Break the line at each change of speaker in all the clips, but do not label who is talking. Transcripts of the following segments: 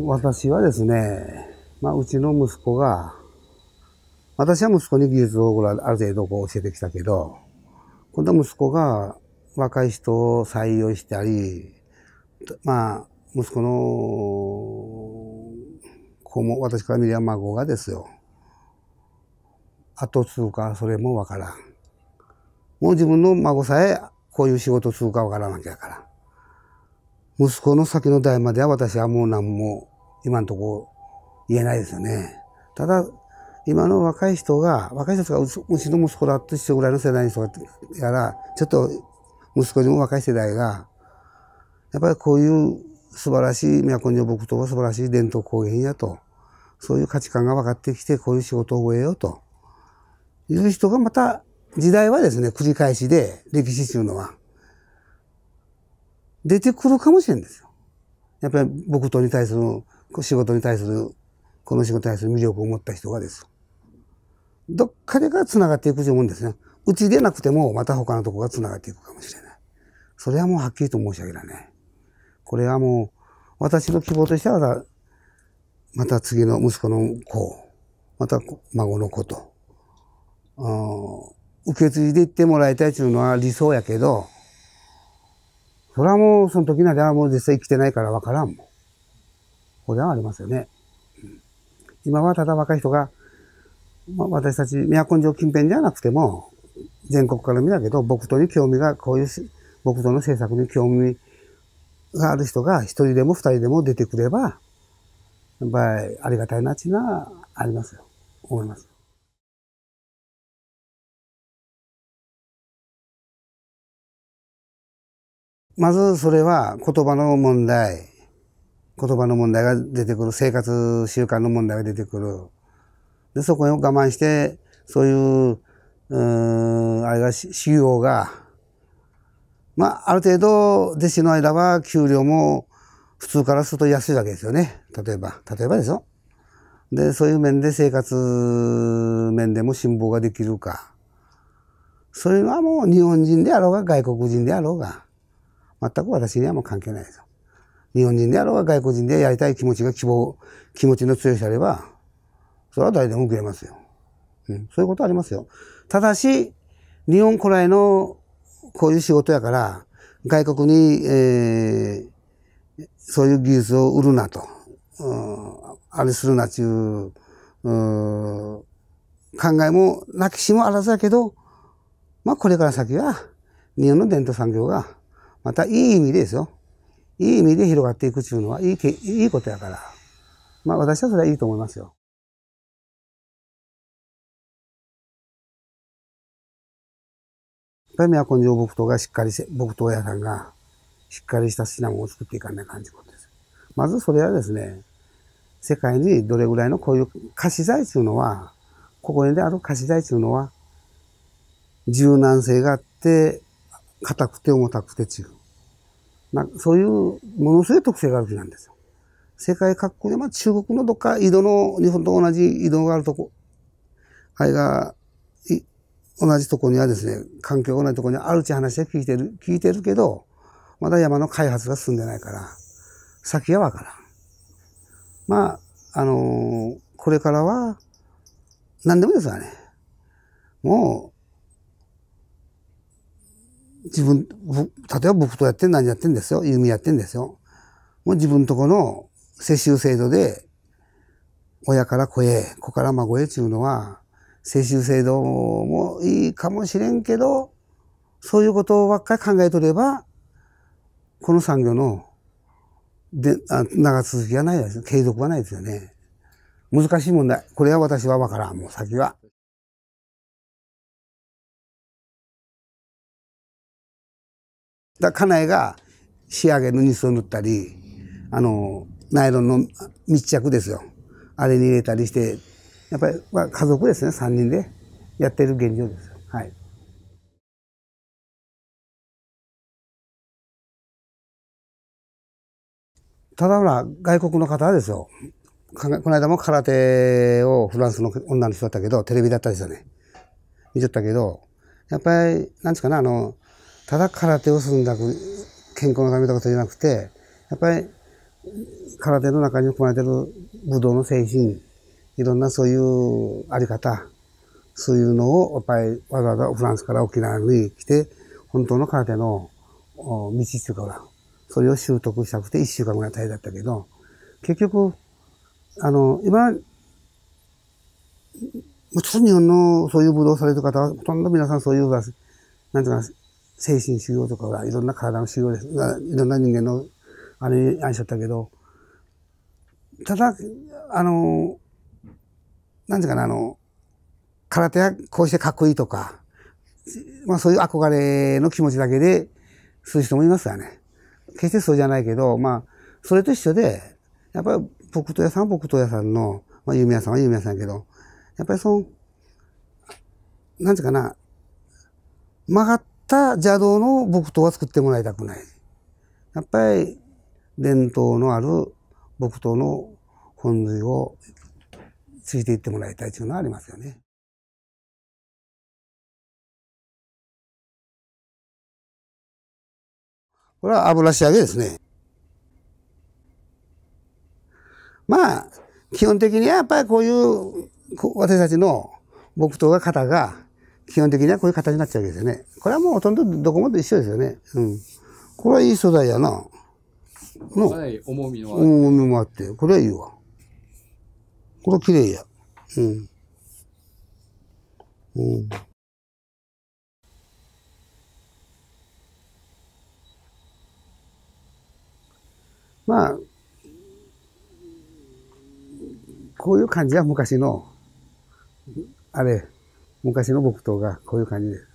私はですね、まあ、うちの息子が、私は息子に技術をある程度こう教えてきたけど、今度は息子が若い人を採用したり、まあ、息子の子も、私から見れば孫がですよ。後通かそれもわからん。もう自分の孫さえこういう仕事通かわからなきけから。息子の先の代までは私はもう何も今のとこ言えないですよね。ただ、今の若い人が、若い人がうちの息子だとしてぐらいの世代にのて。やら、ちょっと息子にも若い世代が、やっぱりこういう素晴らしい都に僕とは素晴らしい伝統工芸やと、そういう価値観が分かってきて、こういう仕事を終えようという人がまた時代はですね、繰り返しで、歴史中のは。出てくるかもしれんですよ。やっぱり僕とに対する、仕事に対する、この仕事に対する魅力を持った人がです。どっかでが繋がっていくと思うんですね。うちでなくても、また他のとこが繋がっていくかもしれない。それはもうはっきりと申し上げられない。これはもう、私の希望としては、また次の息子の子、また孫の子と、受け継いでいってもらいたいというのは理想やけど、それはもう、その時ならもう実際生きてないからわからんもん。これはありますよね。うん、今はただ若い人が、まあ、私たち、都城近辺じゃなくても、全国から見たけど、僕とに興味が、こういうし、僕との政策に興味がある人が、一人でも二人でも出てくれば、やっぱりありがたいなちな、ありますよ。思います。まずそれは言葉の問題、言葉の問題が出てくる、生活習慣の問題が出てくる。で、そこを我慢して、そういう、うん、あれが、修行が、まあ、ある程度、弟子の間は給料も普通からすると安いわけですよね。例えば、例えばでしょ。で、そういう面で生活面でも辛抱ができるか。そういうのはもう日本人であろうが外国人であろうが。全く私にはもう関係ないです日本人であろうが外国人でやりたい気持ちが希望、気持ちの強い人あれば、それは誰でも受けれますよ。うん、そういうことありますよ。ただし、日本古来のこういう仕事やから、外国に、えー、そういう技術を売るなと、うん、あれするなちゅう、うん、考えもなきしもあらずやけど、まあこれから先は日本の伝統産業がまたいい意味でですよ。いい意味で広がっていくというのはいいいいことやから。まあ私はそれはいいと思いますよ。
やっぱり宮古城木刀がしっ
かりして、木刀屋さんがしっかりした品物を作っていかない感じことです。まずそれはですね、世界にどれぐらいのこういう貸し材というのは、ここにである貸し材というのは、柔軟性があって、硬くて重たくて違う。なそういうものすごい特性がある木なんですよ。世界各国で、まあ、中国のどっか井戸の、日本と同じ井戸があるとこ、あれが、い同じとこにはですね、環境が同じとこにあるって話は聞いてる、聞いてるけど、まだ山の開発が進んでないから、先はわからん。まあ、あのー、これからは、何でもいいですわね。もう、自分、例えば僕とやって何やってんですよ。弓やってんですよ。もう自分とこの世襲制度で、親から子へ、子から孫へちゅうのは、世襲制度もいいかもしれんけど、そういうことばっかり考えとれば、この産業のであ長続きがないです。継続はないですよね。難しい問題。これは私はわからん。もう先は。だ家内が仕上げのニスを塗ったり、あの、ナイロンの密着ですよ。あれに入れたりして、やっぱり、まあ、家族ですね、3人でやってる現状です。はい。
ただほら、外
国の方ですよ。この間も空手をフランスの女の人だったけど、テレビだったですよね。見ちゃったけど、やっぱり、なんですかね、あの、ただ空手をするんだく、健康のためとかじゃなくてやっぱり空手の中に含まれてる武道の精神いろんなそういうあり方そういうのをやっぱりわざわざフランスから沖縄に来て本当の空手の道っていうかそれを習得したくて一週間ぐらい大変だったけど結局あの今もちろん日本のそういう武道される方はほとんど皆さんそういうなんていうか精神修行とかいろんな体の修行です。いろんな人間の、あれに愛しちゃったけど、ただ、あの、なんていうかな、あの、空手はこうしてかっこいいとか、まあそういう憧れの気持ちだけで、する人もいますからね。決してそうじゃないけど、まあ、それと一緒で、やっぱり僕と屋さんは僕と屋さんの、まあ、弓屋さんは弓屋さんやけど、やっぱりその、なんていうかな、曲がっった邪道の木刀は作ってもらいたくない。やっぱり伝統のある木刀の本髄をついていってもらいたいというのはありますよね。これは油仕上げですね。まあ、基本的にはやっぱりこういう私たちの木刀が型が基本的にはこういう形になっちゃうわけですよね。これはもうほとんどどこもと一緒ですよね。うん。これはいい素材やな。
の。はい、重みの重み
もあって。これはいいわ。これ綺麗や。うん。うん。まあ、こういう感じは昔の、あれ、昔の木刀がこういう感じです。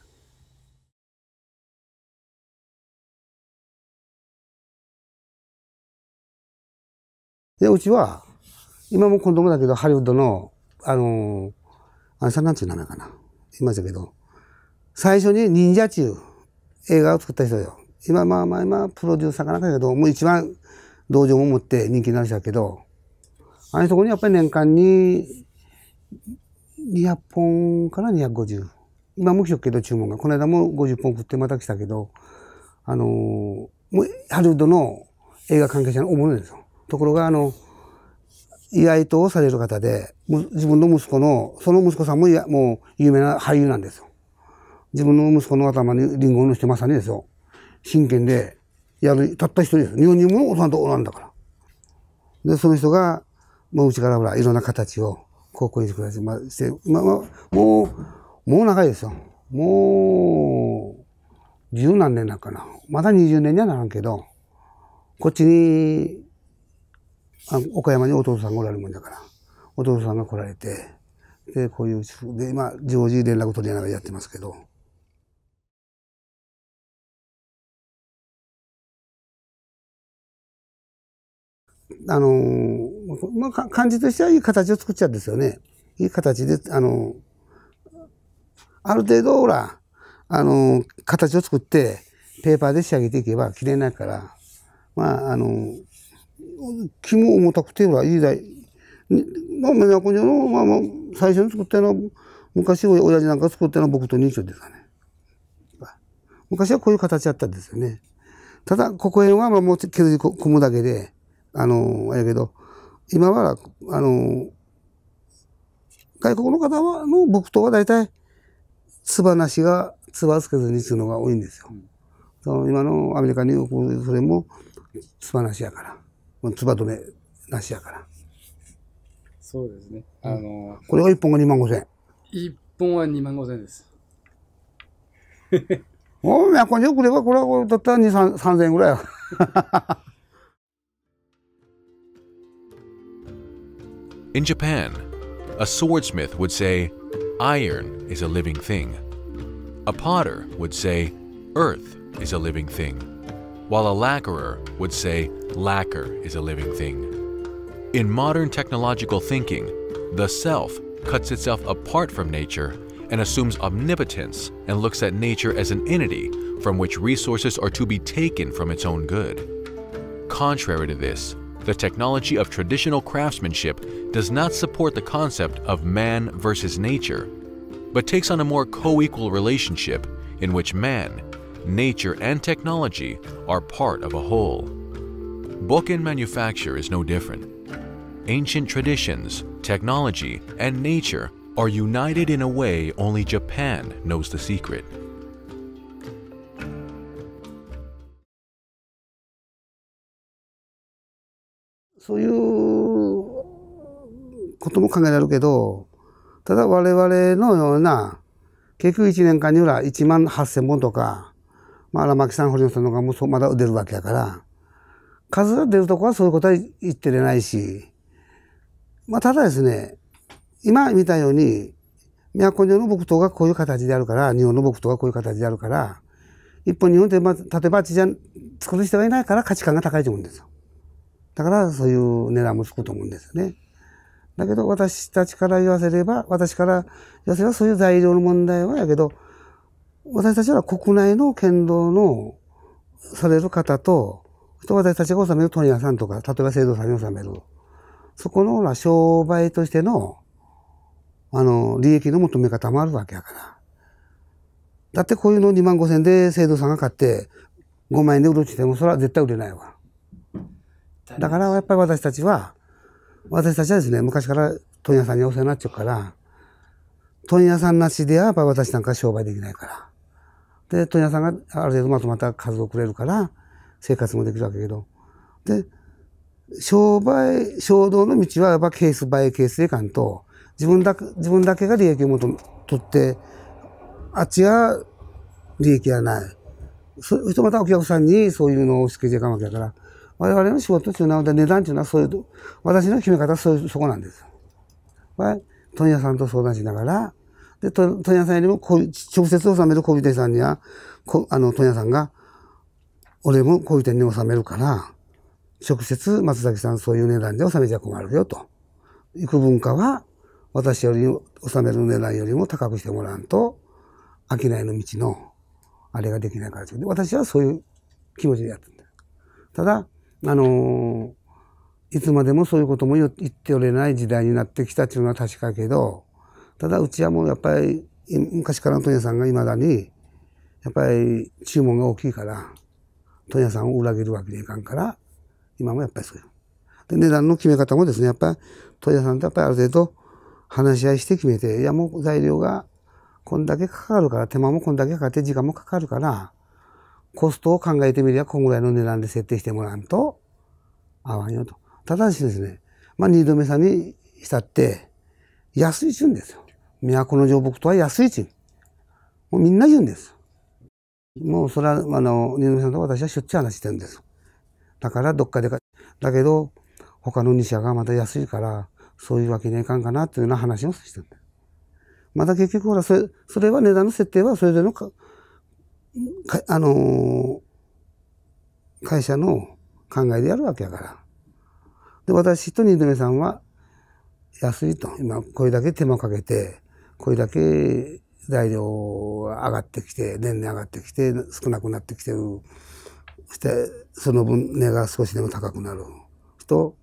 で、うちは、今も今度もだけど、ハリウッドの、あのー、あのさんなんていう名前かな。言いましたけど、最初に忍者中映画を作った人よ。今、まあまあ今、プロデューサーかなんかけど、もう一番道場も持って人気になる人だけど、あの人こにやっぱり年間に200本から250。今無職けど注文が。この間も50本食ってまた来たけど、あのもうハリウッドの映画関係者の大物ですよ。ところが、あの、意外とされる方で、自分の息子の、その息子さんもいやもう有名な俳優なんですよ。自分の息子の頭にリンゴを乗せてまさにですよ。真剣で、やる、たった一人です。日本人もおさんとおらんだから。で、その人が、もううちからほら、いろんな形を、高校に暮らしまして、まあ、もう、もう長いですよ。もう、十何年なんかな。まだ20年にはならんけど、こっちに、あ岡山にお父さんがおられるもんだから、お父さんが来られて、で、こういう、で、あ、常時連絡取りながらや
ってますけど。あの
ーまあ、感じとしてはいい形を作っちゃうんですよね。いい形で、あの、ある程度、ほら、あの、形を作って、ペーパーで仕上げていけば切れないから、まあ、あの、肝も重たくて、ほら、いい台、まあ、メナコニョの、まあ、まあ、最初に作ったのは、昔、親父なんか作ったのは僕と兄弟ですかね。昔はこういう形だったんですよね。ただ、ここへは、まあ、もう削り込むだけで、あの、あれやけど、今は、あの、外国の方は、の木刀は大体、つばなしが、つばつけずにするのが多いんですよ。その今のアメリカ、ニューヨーク、それも、つばなしやから。つば止めなしやから。そうですね。あのー、これが1本が2万5千円。1本は2万5千円です。おいや、これよくれば、これは、だったら2、3千円ぐらいや。
In Japan, a swordsmith would say, iron is a living thing. A potter would say, earth is a living thing, while a lacquerer would say, lacquer is a living thing. In modern technological thinking, the self cuts itself apart from nature and assumes omnipotence and looks at nature as an entity from which resources are to be taken from its own good. Contrary to this, the technology of traditional craftsmanship does not support the concept of man versus nature, but takes on a more co-equal relationship in which man, nature, and technology are part of a whole. Bokken manufacture is no different. Ancient traditions, technology, and nature are united in a way only Japan knows the secret.
そういう
ことも考えられるけど、ただ我々のような、結局1年間には1万8000本とか、まあ、荒牧さん、堀野さんのがもうまだ出るわけやから、数が出るとこはそういうことは言ってれないし、まあ、ただですね、今見たように、都城の木刀がこういう形であるから、日本の木刀がこういう形であるから、一本日本で、まあ、縦鉢じゃ作る人がいないから価値観が高いと思うんですよ。だからそういう値段もつくと思うんですよね。だけど私たちから言わせれば、私から言わせればそういう材料の問題はやけど、私たちは国内の剣道のされる方と、私たちが納める問屋さんとか、例えば制度さんに納める。そこのほら商売としての、あの、利益の求め方もあるわけやから。だってこういうの2万5千で制度さんが買って、5万円で売るって言っても、それは絶対売れないわ。だからやっぱり私たちは、私たちはですね、昔から問屋さんにお世話になっちゃうから、問屋さんなしではやっぱり私なんか商売できないから。で、問屋さんがある程度まとまった数をくれるから、生活もできるわけけど。で、商売、衝動の道はやっぱケースバイケースでいかんと、自分だけ、自分だけが利益をもと取って、あっちは利益はない。そう人またお客さんにそういうのを押し付けていかんわけだから、我々の仕事っていうのは値段というのはそういう、私の決め方はそういう、そこなんです。は、い。問屋さんと相談しながら、で、問屋さんよりもこう、直接納める小売店さんには、あの、問屋さんが、俺も小売店に納めるから、直接松崎さんそういう値段で納めちゃ困るよと。行く文化は、私より納める値段よりも高くしてもらわんと、商いの道の、あれができないからで私はそういう気持ちでやってるんだ。ただ、あのいつまでもそういうことも言っておれない時代になってきたっていうのは確かけど、ただうちはもうやっぱり、昔からの問屋さんが未だに、やっぱり注文が大きいから、問屋さんを裏切るわけにいかんから、今もやっぱりそういう。で、値段の決め方もですね、やっぱり問屋さんとやっぱりある程度話し合いして決めて、いやもう材料がこんだけかかるから、手間もこんだけかかって時間もかかるから、コストを考えてみれば、こんぐらいの値段で設定してもらわんと、合わんよと。ただしですね、まあ、二度目さんにしたって、安いちゅうんですよ。都の上僕とは安いちゅう。もうみんな言うんです。もうそれは、あの、二度目さんと私はしょっちゅう話してるんです。だからどっかでか、だけど、他の2社がまた安いから、そういうわけにはいかんかなというような話をしてるんだまた結局ほらそれ、それは値段の設定はそれぞれのあのー、会社の考えでやるわけやから。で、私と二度目さんは、安いと。今、これだけ手間かけて、これだけ材料上がってきて、年々上がってきて、少なくなってきてる。そして、その分、値が少しでも高くなる。と、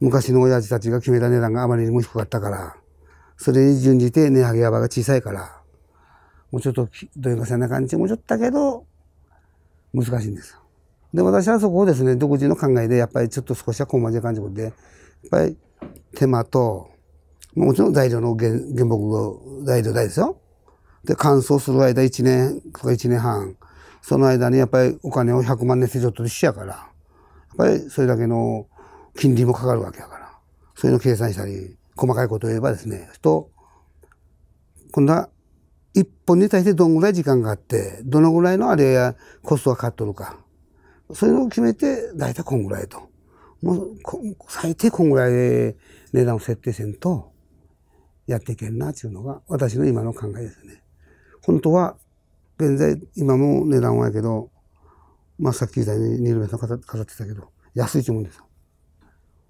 昔の親父たちが決めた値段があまりにも低かったから、それに準じて値上げ幅が小さいから、もうちょっとというか背中にもちょっとだけど難しいんですで私はそこをですね独自の考えでやっぱりちょっと少しはこうまじ感じでやっぱり手間ともちろん材料の原原木材料代ですよで乾燥する間1年とか1年半その間にやっぱりお金を100万年ょっとしやからやっぱりそれだけの金利もかかるわけやからそういうの計算したり細かいことを言えばですねとこんな、一本に対してどんぐらい時間があって、どのぐらいのあれやコストがかかっとるか。そういうのを決めて、大体こんぐらいと。もう、最低こんぐらいで値段を設定せんと、やっていけんな、っいうのが、私の今の考えですね。本当は、現在、今も値段はやけど、まあさっき言ったように、ニルベさん飾ってたけど、安いと思うんですよ。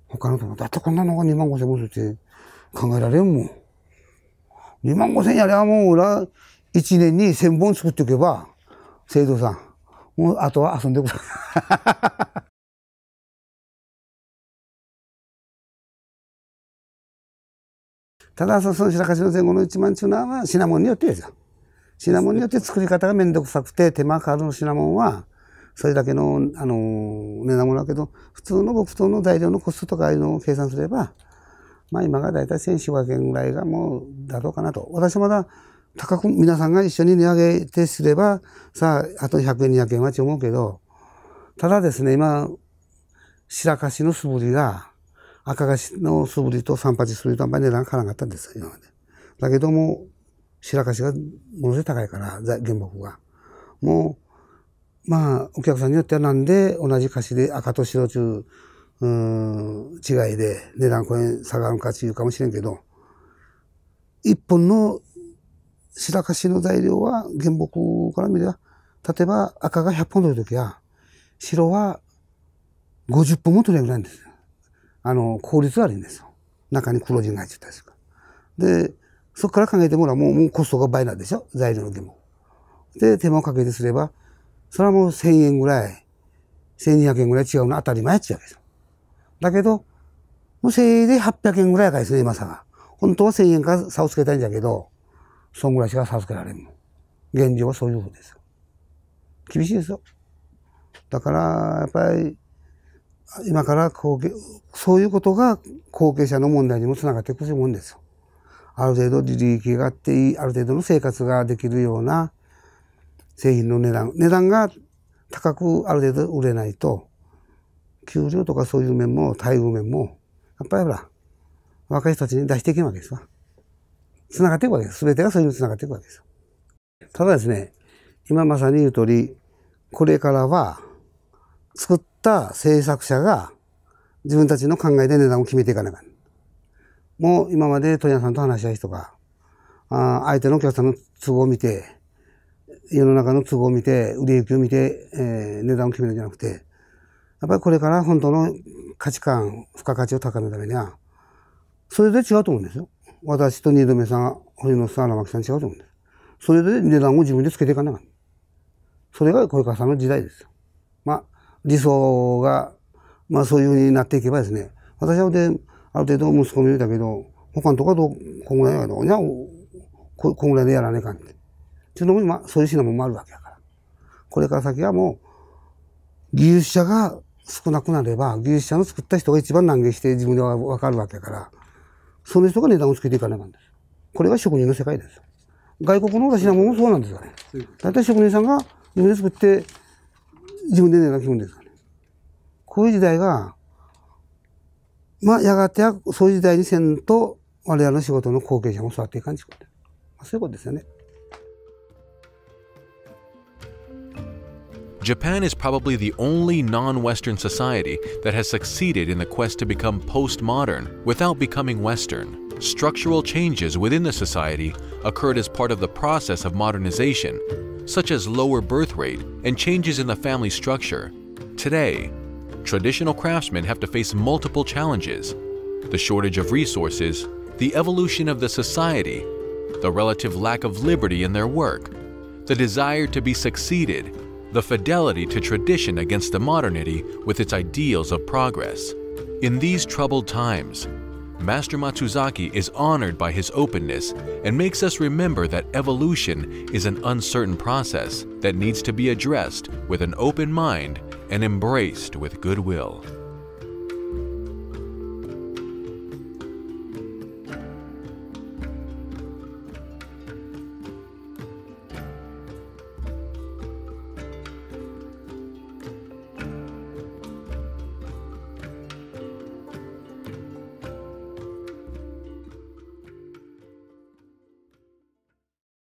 他のとこ、だってこんなのが2万5千するって考えられんもん。2万5千やりゃもう裏1年に1000本作っておけば、生徒さん、もうあとは遊んでください。ただ、その白樫の前後の1万ちゅうのはシナモンによってですよ。シナモンによって作り方がめんどくさくて、手間かかるのシナモンは、それだけの、あの、値段もだけど、普通の木刀の材料のコストとかいうのを計算すれば、まあ今が大体1400円ぐらいがもうだろうかなと。私まだ高く皆さんが一緒に値上げてすれば、さあ、あと100円、200円はち思うけど、ただですね、今、白樫の素振りが、赤菓子の素振りと三八素振りとあんまり値段がからなかったんですよ、今まで。だけども、白樫がものすごい高いから、原木が。もう、まあ、お客さんによってはなんで同じ菓子で赤と白中うん、違いで値段これ下がるんかっていうかもしれんけど、一本の白かしの材料は原木から見れば、例えば赤が100本取るときは、白は50本も取れるぐらいんですよ。あの、効率悪いんですよ。中に黒字が入ってたりするで、そこから考えてもらうもう、もうコストが倍なんでしょ材料の原木。で、手間をかけてすれば、それはもう1000円ぐらい、1200円ぐらい違うの当たり前っちゃうわけですよ。だけど、無制で800円ぐらいかですね、今さが。本当は1000円から差をつけたいんだけど、そんぐらいしか差をつけられんの。現状はそういうことですよ。厳しいですよ。だから、やっぱり、今から後継、そういうことが後継者の問題にもつながってくるもんですよ。ある程度利益があっていい、ある程度の生活ができるような製品の値段、値段が高くある程度売れないと、給料とかそういう面も待遇面も、やっぱりほら、若い人たちに出していけるわけですわ。繋がっていくわけです。全てがそういうふうに繋がっていくわけですただですね、今まさに言う通り、これからは、作った制作者が自分たちの考えで値段を決めていかなきゃ。もう今まで問屋さんと話し合いとか、あ相手のお客さんの都合を見て、世の中の都合を見て、売れ行きを見て、えー、値段を決めるんじゃなくて、やっぱりこれから本当の価値観、付加価値を高めるためには、それで違うと思うんですよ。私と二度目さん、堀野さん、荒牧さん違うと思うんです。それで値段を自分でつけていかなかった。それがこれからさんの時代ですよ。まあ、理想が、まあそういうふうになっていけばですね、私はで、ある程度息子も言うたけど、他のとこはどう、こんぐらいやけど、いや、ここんぐらいでやらねえかんって。ちゅうのもあ、そういう品ナもあるわけやから。これから先はもう、技術者が少なくなれば、技術者の作った人が一番難儀して自分ではわかるわけだから、その人が値段をつけていかなばなんです。これが職人の世界です外国の品物もそうなんですよね。だたい職人さんが自分で作って、自分で値段決めるんですよね。こういう時代が、まあ、やがてはそういう時代にせんと、我々の仕事の後継者も育っていかんじゅうそういうことですよね。
Japan is probably the only non-Western society that has succeeded in the quest to become postmodern without becoming Western. Structural changes within the society occurred as part of the process of modernization, such as lower birth rate and changes in the family structure. Today, traditional craftsmen have to face multiple challenges. The shortage of resources, the evolution of the society, the relative lack of liberty in their work, the desire to be succeeded, the fidelity to tradition against the modernity with its ideals of progress. In these troubled times, Master Matsuzaki is honored by his openness and makes us remember that evolution is an uncertain process that needs to be addressed with an open mind and embraced with goodwill.